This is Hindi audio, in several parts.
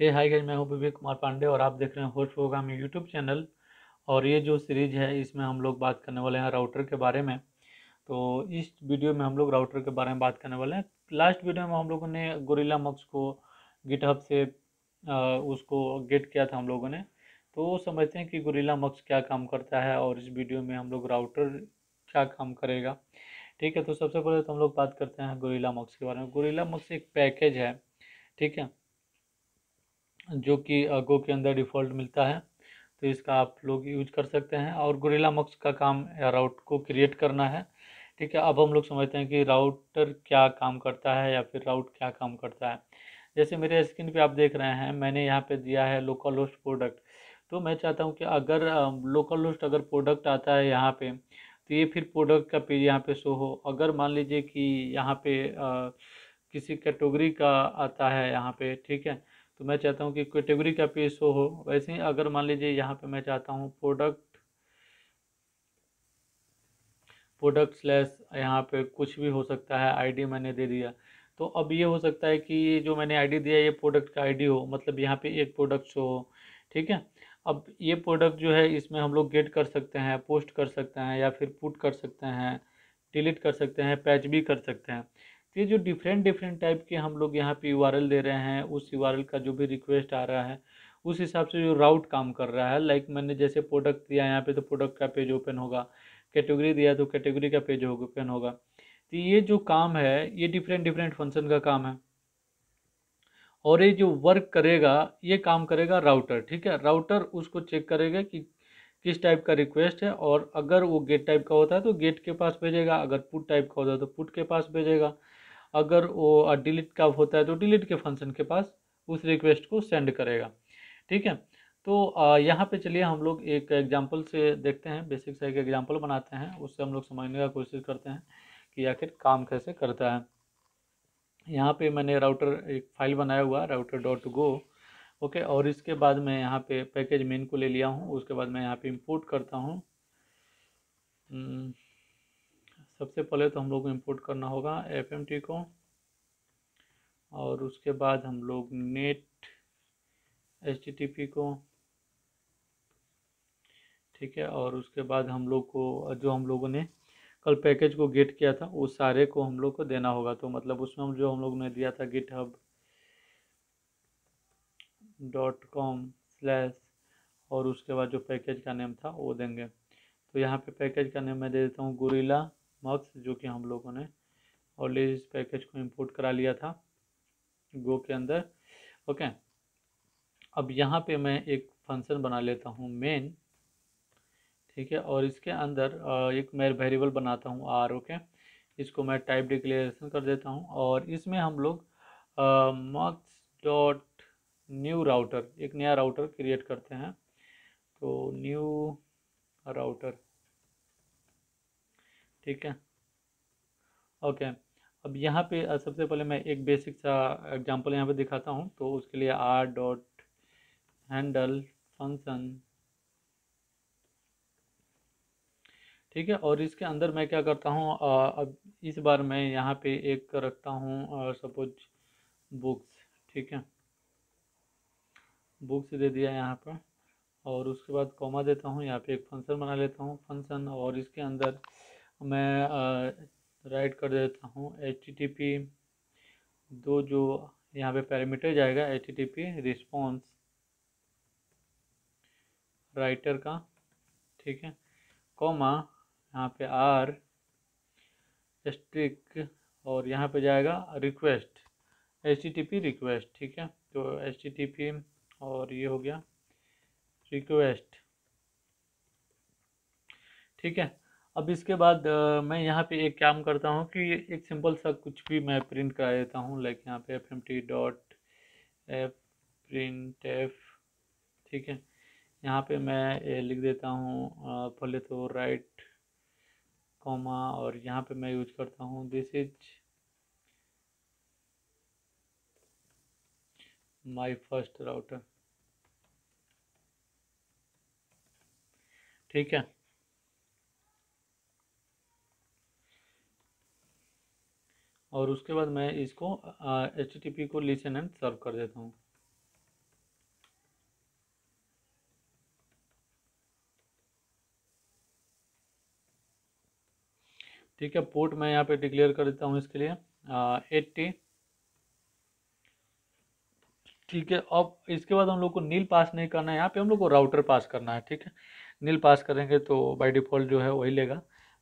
हे हाय गाइस मैं हूं विवेक कुमार पांडे और आप देख रहे हैं होस्ट प्रोग्राम यूट्यूब चैनल और ये जो सीरीज है इसमें हम लोग बात करने वाले हैं राउटर के बारे में तो इस वीडियो में हम लोग राउटर के बारे में बात करने वाले हैं लास्ट वीडियो में हम लोगों ने गोरिल्ला मक्स को गिटहब से आ, उसको गेट किया था हम लोगों ने तो समझते हैं कि गोरिल्ला मक्स क्या काम करता है और इस वीडियो में हम लोग राउटर क्या काम करेगा ठीक है तो सबसे पहले तो हम लोग बात करते हैं गोरिल्ला मक्स के बारे में गोरिल्ला मक्स एक पैकेज है ठीक है जो कि गो के अंदर डिफ़ॉल्ट मिलता है तो इसका आप लोग यूज कर सकते हैं और गुरीला मक्स का काम राउट को क्रिएट करना है ठीक है अब हम लोग समझते हैं कि राउटर क्या काम करता है या फिर राउट क्या काम करता है जैसे मेरे स्क्रीन पे आप देख रहे हैं मैंने यहाँ पे दिया है लोकल होस्ट प्रोडक्ट तो मैं चाहता हूँ कि अगर लोकल होस्ट अगर प्रोडक्ट आता है यहाँ पे तो ये फिर प्रोडक्ट का पेज यहाँ पे शो हो अगर मान लीजिए कि यहाँ पे आ, किसी कैटेगरी का आता है यहाँ पे ठीक है तो मैं चाहता हूँ कि कैटेगरी का पेज शो हो वैसे ही अगर मान लीजिए यहाँ पे मैं चाहता हूँ प्रोडक्ट प्रोडक्ट स्लैश यहाँ पे कुछ भी हो सकता है आईडी मैंने दे दिया तो अब ये हो सकता है कि जो मैंने आईडी दिया ये प्रोडक्ट का आईडी हो मतलब यहाँ पे एक प्रोडक्ट शो हो ठीक है अब ये प्रोडक्ट जो है इसमें हम लोग गेट कर सकते हैं पोस्ट कर सकते हैं या फिर पुट कर सकते हैं डिलीट कर सकते हैं पैच भी कर सकते हैं तो ये जो डिफरेंट डिफरेंट टाइप के हम लोग यहाँ पे यू दे रहे हैं उस यू का जो भी रिक्वेस्ट आ रहा है उस हिसाब से जो राउट काम कर रहा है लाइक मैंने जैसे प्रोडक्ट दिया यहाँ पे तो प्रोडक्ट का पेज ओपन होगा कैटेगरी दिया तो कैटेगरी का पेज ओपन होगा तो ये जो काम है ये डिफरेंट डिफरेंट फंक्शन का काम है और ये जो वर्क करेगा ये काम करेगा राउटर ठीक है राउटर उसको चेक करेगा कि किस टाइप का रिक्वेस्ट है और अगर वो गेट टाइप का होता है तो गेट के पास भेजेगा अगर पुट टाइप का होता है तो पुट के पास भेजेगा अगर वो डिलीट का होता है तो डिलीट के फंक्शन के पास उस रिक्वेस्ट को सेंड करेगा ठीक है तो यहाँ पे चलिए हम लोग एक एग्जाम्पल से देखते हैं बेसिक सा एक एग्जाम्पल बनाते हैं उससे हम लोग समझने का कोशिश करते हैं कि आखिर काम कैसे करता है यहाँ पे मैंने राउटर एक फाइल बनाया हुआ राउटर डॉट गो ओके और इसके बाद मैं यहाँ पे पैकेज मेन को ले लिया हूँ उसके बाद मैं यहाँ पे इंपोर्ट करता हूँ hmm. सबसे पहले तो हम लोग को इम्पोर्ट करना होगा एफ को और उसके बाद हम लोग नेट एच को ठीक है और उसके बाद हम लोग को जो हम लोगों ने कल पैकेज को गेट किया था वो सारे को हम लोग को देना होगा तो मतलब उसमें हम जो हम लोग ने दिया था GitHub dot com slash और उसके बाद जो पैकेज का नेम था वो देंगे तो यहाँ पे पैकेज का नेम मैं दे देता हूँ गुरीला मक्स जो कि हम लोगों ने ऑलरेडी इस पैकेज को इंपोर्ट करा लिया था गो के अंदर ओके अब यहाँ पे मैं एक फंक्शन बना लेता हूँ मेन ठीक है और इसके अंदर एक मैं वेरिएबल बनाता हूँ आर ओके इसको मैं टाइप डिक्लेरेशन कर देता हूँ और इसमें हम लोग मक्स डॉट न्यू राउटर एक नया राउटर क्रिएट करते हैं तो न्यू राउटर ठीक है ओके अब यहाँ पे सबसे पहले मैं एक बेसिक सा एग्जांपल यहाँ पे दिखाता हूँ तो उसके लिए आर डॉट हैंडल फंक्शन ठीक है और इसके अंदर मैं क्या करता हूँ अब इस बार मैं यहाँ पे एक रखता हूँ सपोज बुक्स ठीक है बुक्स दे दिया यहाँ पर और उसके बाद कॉमा देता हूँ यहाँ पे एक फंक्शन बना लेता हूँ फंक्शन और इसके अंदर मैं राइट कर देता हूँ एच टी पी दो जो यहाँ पे पैरामीटर जाएगा H T P response writer का ठीक है कॉमा यहाँ पे आर स्ट्रिक और यहाँ पे जाएगा request H T P request ठीक है तो एच टी पी और ये हो गया रिक्वेस्ट ठीक है अब इसके बाद आ, मैं यहाँ पे एक काम करता हूँ कि एक सिंपल सा कुछ भी मैं प्रिंट करा देता हूँ लाइक यहाँ पे F M T dot F print F ठीक है यहाँ पे मैं लिख देता हूँ पहले तो राइट कॉमा और यहाँ पे मैं यूज करता हूँ this is my first router ठीक है और उसके बाद मैं इसको एच टी को लिसन एंड सर्व कर देता हूँ ठीक है पोर्ट मैं यहाँ पे डिक्लेयर कर देता हूँ इसके लिए एट्टी ठीक है अब इसके बाद हम लोग को नील पास नहीं करना है यहाँ पे हम लोग को राउटर पास करना है ठीक है नील पास करेंगे तो बाय डिफ़ॉल्ट जो है वही लेगा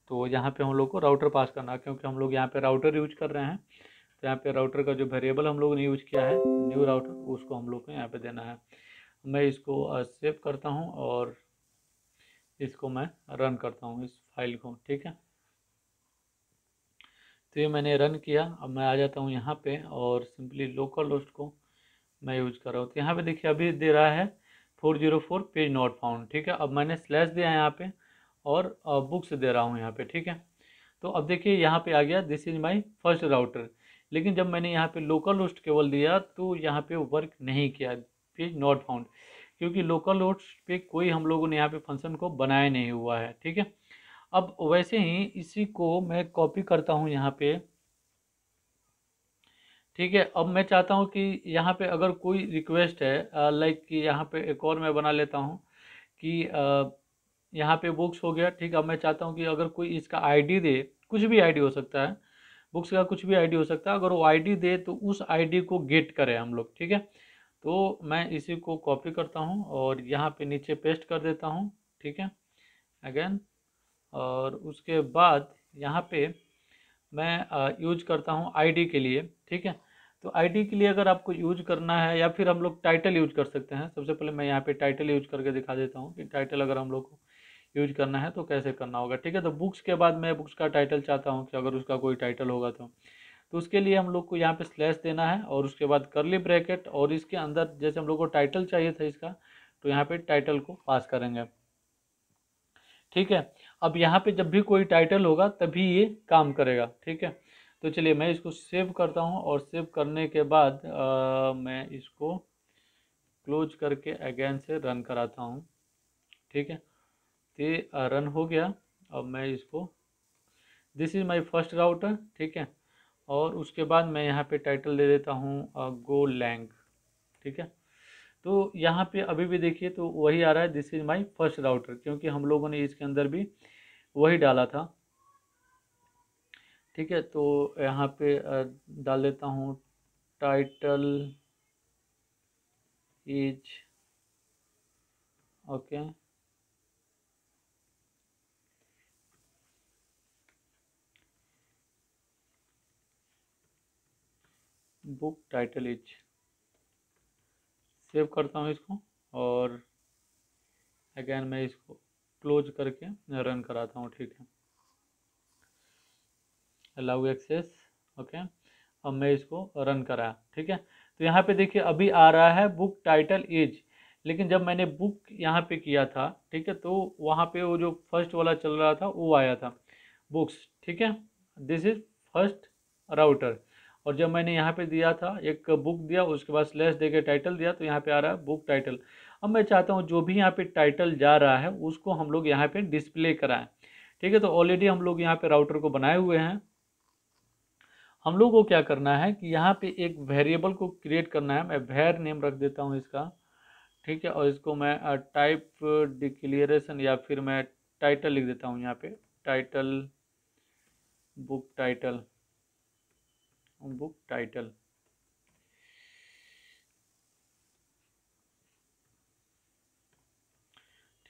तो यहाँ पे हम लोग को राउटर पास करना है क्योंकि हम लोग यहाँ पे राउटर यूज कर रहे हैं तो यहाँ पे राउटर का जो वेरिएबल हम लोग ने यूज किया है न्यू राउटर उसको हम लोग को यहाँ पे देना है मैं इसको सेव करता हूँ और इसको मैं रन करता हूँ इस फाइल को ठीक है तो ये मैंने रन किया अब मैं आ जाता हूँ यहाँ पे और सिंपली लोकल होस्ट को मैं यूज कर रहा हूँ तो यहाँ पे देखिए अभी दे रहा है four zero four page not found ठीक है अब मैंने स्लैश दिया है यहाँ पे और बुक्स दे रहा हूँ यहाँ पे ठीक है तो अब देखिए यहाँ पे आ गया this is my first router लेकिन जब मैंने यहाँ पे लोकल होस्ट केवल दिया तो यहाँ पे वर्क नहीं किया पेज नॉट फाउंड क्योंकि लोकल होस्ट पे कोई हम लोगों ने यहाँ पे फंक्शन को बनाया नहीं हुआ है ठीक है अब वैसे ही इसी को मैं कॉपी करता हूँ यहाँ पे ठीक है अब मैं चाहता हूँ कि यहाँ पे अगर कोई रिक्वेस्ट है लाइक कि यहाँ पे एक और मैं बना लेता हूँ कि आ, यहाँ पे बुक्स हो गया ठीक अब मैं चाहता हूँ कि अगर कोई इसका आईडी दे कुछ भी आईडी हो सकता है बुक्स का कुछ भी आईडी हो सकता है अगर वो आईडी दे तो उस आईडी को गेट करें हम लोग ठीक है तो मैं इसी को कॉपी करता हूँ और यहाँ पे नीचे पेस्ट कर देता हूँ ठीक है अगेन और उसके बाद यहाँ पे मैं यूज करता हूँ आई के लिए ठीक है तो आईडी के लिए अगर आपको यूज करना है या फिर हम लोग टाइटल यूज कर सकते हैं सबसे पहले मैं यहाँ पे टाइटल यूज करके दिखा देता हूँ कि टाइटल अगर हम लोग को यूज करना है तो कैसे करना होगा ठीक है तो बुक्स के बाद मैं बुक्स का टाइटल चाहता हूँ कि अगर उसका कोई टाइटल होगा तो तो उसके लिए हम लोग को यहाँ पे स्लैश देना है और उसके बाद करली ब्रैकेट और इसके अंदर जैसे हम लोग को टाइटल चाहिए था इसका तो यहाँ पे टाइटल को पास करेंगे ठीक है अब यहाँ पे जब भी कोई टाइटल होगा तभी ये काम करेगा ठीक है तो चलिए मैं इसको सेव करता हूँ और सेव करने के बाद आ, मैं इसको क्लोज करके अगेन से रन कराता हूँ ठीक है तो ये रन हो गया अब मैं इसको this is my first router ठीक है और उसके बाद मैं यहाँ पे टाइटल दे देता हूँ गो लैंग ठीक है तो यहाँ पे अभी भी देखिए तो वही आ रहा है this is my first router क्योंकि हम लोगों ने इसके अंदर भी वही डाला था ठीक है तो यहाँ पे डाल देता हूँ title is okay book title is save करता हूँ इसको और अगेन मैं इसको क्लोज करके रन कराता हूँ ठीक है अलाउ एक्सेस ओके अब मैं इसको रन कराया ठीक है तो यहाँ पे देखिए अभी आ रहा है बुक टाइटल इज लेकिन जब मैंने बुक यहाँ पे किया था ठीक है तो वहाँ पे वो जो फर्स्ट वाला चल रहा था वो आया था बुक्स ठीक है दिस इज़ फर्स्ट राउटर और जब मैंने यहाँ पे दिया था एक बुक दिया उसके बाद स्लैश दे के टाइटल दिया तो यहाँ पे आ रहा है बुक टाइटल अब मैं चाहता हूँ जो भी यहाँ पे टाइटल जा रहा है उसको हम लोग यहाँ पे डिस्प्ले कराएं ठीक है तो ऑलरेडी हम लोग यहाँ पे राउटर को बनाए हुए हैं हम लोग को क्या करना है कि यहाँ पे एक वेरिएबल को क्रिएट करना है मैं वेर नेम रख देता हूँ इसका ठीक है और इसको मैं टाइप डिक्लेरेशन या फिर मैं टाइटल लिख देता हूँ यहाँ पे title book title book title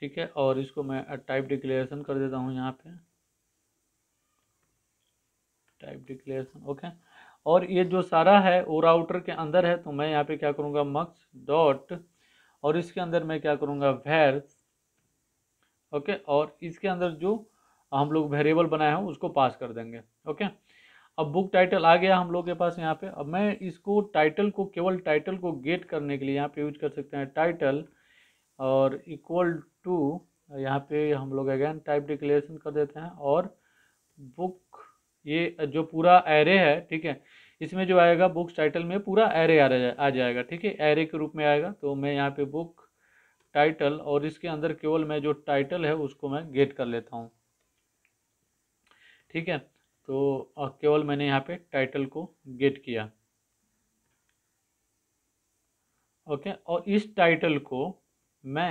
ठीक है और इसको मैं टाइप डिक्लेरेशन कर देता हूँ यहाँ पे टाइप डिक्लेरेशन ओके और ये जो सारा है वो राउटर के अंदर है तो मैं यहाँ पे क्या करूँगा मक्स डॉट और इसके अंदर मैं क्या करूँगा वेर ओके और इसके अंदर जो हम लोग वेरिएबल बनाए हैं उसको पास कर देंगे ओके अब बुक टाइटल आ गया हम लोग के पास यहाँ पे अब मैं इसको टाइटल को केवल टाइटल को गेट करने के लिए यहाँ पे यूज कर सकते हैं टाइटल और इक्वल टू यहाँ पे हम लोग अगेन टाइप डिक्लेरेशन कर देते हैं और बुक ये जो पूरा एरे है ठीक है इसमें जो आएगा बुक्स टाइटल में पूरा एरे आ, जा, आ जाएगा ठीक है एरे के रूप में आएगा तो मैं यहाँ पे बुक टाइटल और इसके अंदर केवल मैं जो टाइटल है उसको मैं गेट कर लेता हूँ ठीक है तो केवल मैंने यहाँ पे टाइटल को गेट किया ओके और इस टाइटल को मैं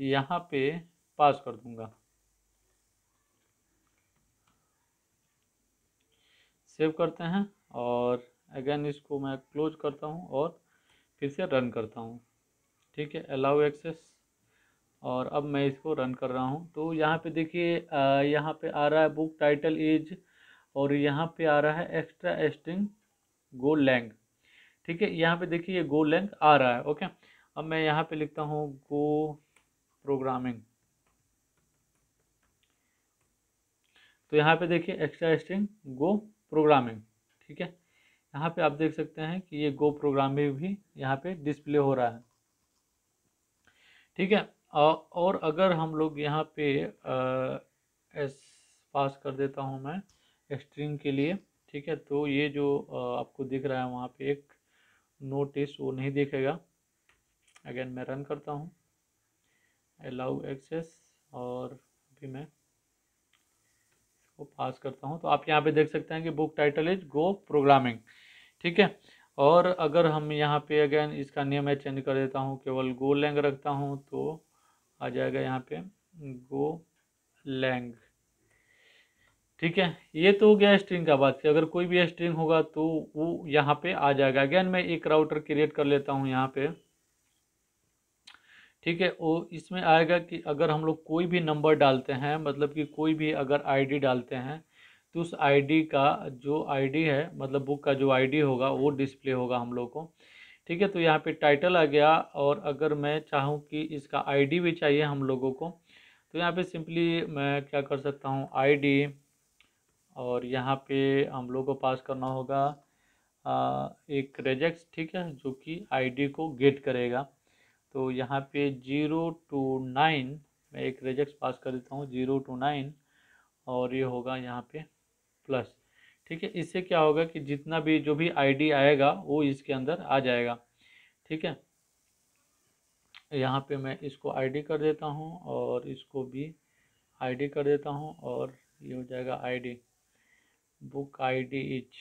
यहाँ पे पास कर दूंगा सेव करते हैं और अगेन इसको मैं क्लोज करता हूँ और फिर से रन करता हूँ ठीक है अलाउ एक्सेस और अब मैं इसको रन कर रहा हूँ तो यहाँ पे देखिए यहाँ पे आ रहा है बुक टाइटल इज और यहाँ पे आ रहा है एक्स्ट्रा एस्टिंग गो लैंग ठीक है यहाँ पे देखिए ये गो लैंग आ रहा है ओके अब मैं यहाँ पे लिखता हूँ गो प्रोग्रामिंग तो यहाँ पे देखिए एक्स्ट्रा एस्टिंग गो प्रोग्रामिंग ठीक है यहाँ पे आप देख सकते हैं कि ये गो प्रोग्रामिंग भी यहाँ पे डिस्प्ले हो रहा है ठीक है और अगर हम लोग यहाँ पे एस पास कर देता हूँ मैं स्ट्रिंग के लिए ठीक है तो ये जो आपको दिख रहा है वहाँ पे एक नोटिस वो नहीं दिखेगा अगेन मैं रन करता हूँ अलाउ एक्सेस और अभी मैं इसको पास करता हूँ तो आप यहाँ पे देख सकते हैं कि book title is go programming ठीक है और अगर हम यहाँ पे अगेन इसका नियम है चेंज कर देता हूँ केवल गो लैंग रखता हूँ तो आ जाएगा यहाँ पे गो लैंग ठीक है ये तो हो गया स्ट्रिंग का बात अगर कोई भी स्ट्रिंग होगा तो वो यहाँ पे आ जाएगा अगेन मैं एक राउटर क्रिएट कर लेता हूँ यहाँ पे ठीक है वो इसमें आएगा कि अगर हम लोग कोई भी नंबर डालते हैं मतलब कि कोई भी अगर आईडी डालते हैं तो उस आईडी का जो आईडी है मतलब बुक का जो आईडी होगा वो डिस्प्ले होगा हम लोग को ठीक है तो यहाँ पे टाइटल आ गया और अगर मैं चाहूँ कि इसका आईडी भी चाहिए हम लोगों को तो यहाँ पे सिंपली मैं क्या कर सकता हूँ आईडी और यहाँ पे हम लोगों को पास करना होगा आ, एक रेजेक्स ठीक है जो कि आईडी को गेट करेगा तो यहाँ पे जीरो टू नाइन मैं एक रेजेक्स पास कर देता हूँ जीरो टू नाइन और ये होगा यहाँ पे प्लस ठीक है इससे क्या होगा कि जितना भी जो भी आईडी आएगा वो इसके अंदर आ जाएगा ठीक है यहाँ पे मैं इसको आईडी कर देता हूँ और इसको भी आईडी कर देता हूँ और ये हो जाएगा आईडी बुक आईडी इच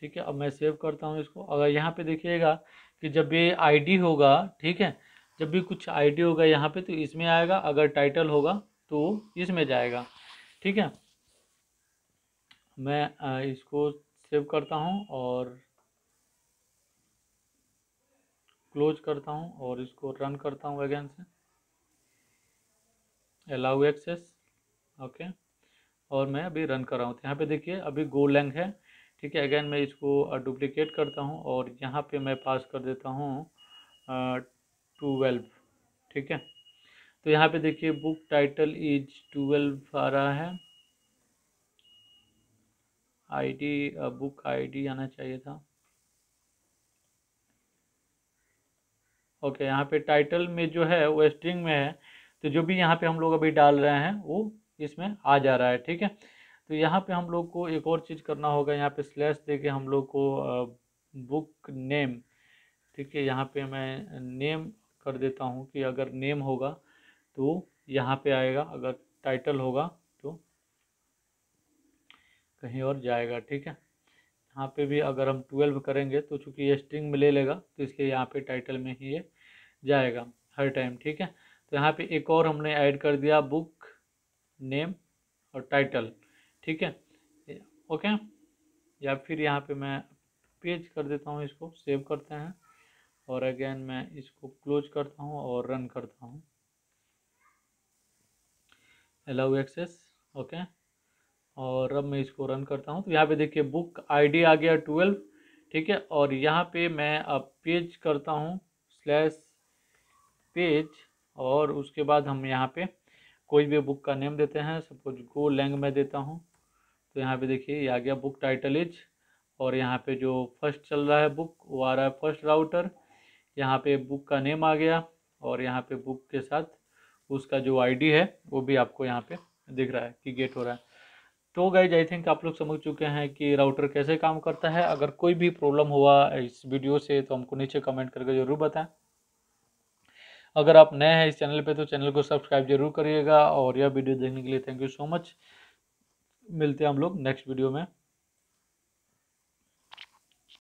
ठीक है अब मैं सेव करता हूँ इसको अगर यहाँ पे देखिएगा कि जब ये आईडी होगा ठीक है जब भी कुछ आईडी होगा यहाँ पे तो इसमें आएगा अगर टाइटल होगा तो इसमें जाएगा ठीक है मैं इसको सेव करता हूँ और क्लोज करता हूँ और इसको रन करता हूँ अगेन से अलाउ एक्सेस ओके और मैं अभी रन कर रहा हूँ तो यहाँ पे देखिए अभी गो लैंग है ठीक है अगेन मैं इसको डुप्लीकेट करता हूँ और यहाँ पे मैं पास कर देता हूँ ट्वेल्व ठीक है तो यहाँ पे देखिए बुक टाइटल इज ट्वेल्व आ रहा है आईडी बुक आईडी आना चाहिए था ओके यहाँ पे टाइटल में जो है वो स्ट्रिंग में है तो जो भी यहाँ पे हम लोग अभी डाल रहे हैं वो इसमें आ जा रहा है ठीक है तो यहाँ पे हम लोग को एक और चीज़ करना होगा यहाँ पे स्लैश दे के हम लोग को बुक नेम ठीक है यहाँ पे मैं नेम कर देता हूँ कि अगर नेम होगा तो यहाँ पे आएगा अगर टाइटल होगा कहीं और जाएगा ठीक है यहाँ पे भी अगर हम ट्वेल्व करेंगे तो चूंकि ये स्ट्रिंग में ले लेगा तो इसलिए यहाँ पे टाइटल में ही ये जाएगा हर टाइम ठीक है तो यहाँ पे एक और हमने ऐड कर दिया बुक नेम और टाइटल ठीक है ओके या फिर यहाँ पे मैं पेज कर देता हूँ इसको सेव करते हैं और अगेन मैं इसको क्लोज करता हूँ और रन करता हूँ अलाउ एक्सेस ओके और अब मैं इसको रन करता हूँ तो यहाँ पे देखिए बुक आईडी आ गया ट्वेल्व ठीक है और यहाँ पे मैं अब पेज करता हूँ स्लैश पेज और उसके बाद हम यहाँ पे कोई भी बुक का नेम देते हैं सपोज गो लैंग में देता हूँ तो यहाँ पे देखिए ये आ गया बुक टाइटल इज और यहाँ पे जो फर्स्ट चल रहा है बुक वो आ रहा है फर्स्ट राउटर यहाँ पे बुक का नेम आ गया और यहाँ पे बुक के साथ उसका जो आईडी है वो भी आपको यहाँ पे दिख रहा है कि गेट हो रहा है तो गाइज आई थिंक आप लोग समझ चुके हैं कि राउटर कैसे काम करता है अगर कोई भी प्रॉब्लम हुआ इस वीडियो से तो हमको नीचे कमेंट करके ज़रूर बताएं अगर आप नए हैं इस चैनल पे तो चैनल को सब्सक्राइब जरूर करिएगा और यह वीडियो देखने के लिए थैंक यू सो मच मिलते हैं हम लोग नेक्स्ट वीडियो में